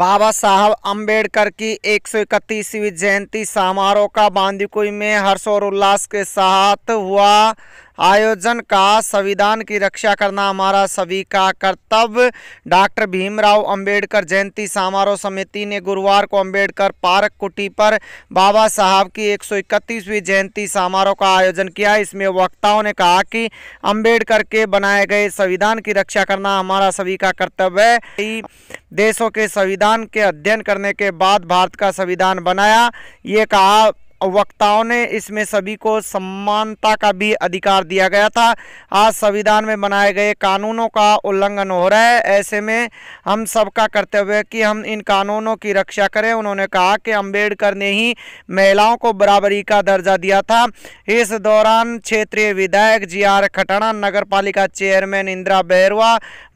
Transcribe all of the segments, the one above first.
बाबा साहब अंबेडकर की एक सौ इकतीसवीं जयंती समारोह का बांदीकुई में हर्षोल्लास के साथ हुआ आयोजन का संविधान की रक्षा करना हमारा सभी का कर्तव्य डॉक्टर भीमराव अंबेडकर जयंती समारोह समिति ने गुरुवार को अंबेडकर पार्क कुटी पर बाबा साहब की एक जयंती समारोह का आयोजन किया इसमें वक्ताओं ने कहा कि अंबेडकर के बनाए गए संविधान की रक्षा करना हमारा सभी का कर्तव्य है देशों के संविधान के अध्ययन करने के बाद भारत का संविधान बनाया ये कहा वक्ताओं ने इसमें सभी को समानता का भी अधिकार दिया गया था आज संविधान में बनाए गए कानूनों का उल्लंघन हो रहा है ऐसे में हम सबका कर्तव्य है कि हम इन कानूनों की रक्षा करें उन्होंने कहा कि अम्बेडकर ने ही महिलाओं को बराबरी का दर्जा दिया था इस दौरान क्षेत्रीय विधायक जी आर खटाना नगर पालिका chairman Indira Bairwa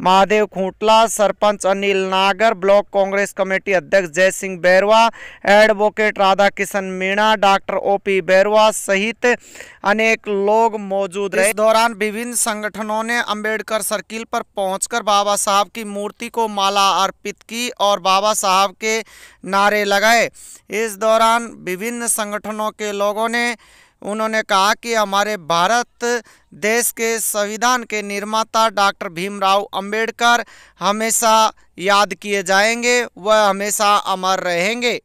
Mahadev Khuntla sarpanch Anil Nagar block Congress committee अध्यक्ष Jai Singh Bairwa advocate Radha Kishan Meena doctor O P Bairwa सहित अनेक लोग मौजूद रहे इस दौरान विभिन्न संगठनों ने अंबेडकर सर्किल पर पहुंचकर बाबा साहब की मूर्ति को माला अर्पित की और बाबा साहब के नारे लगाए इस दौरान विभिन्न संगठनों के लोगों ने उन्होंने कहा कि हमारे भारत देश के संविधान के निर्माता डॉक्टर भीमराव अंबेडकर हमेशा याद किए जाएंगे वह हमेशा अमर रहेंगे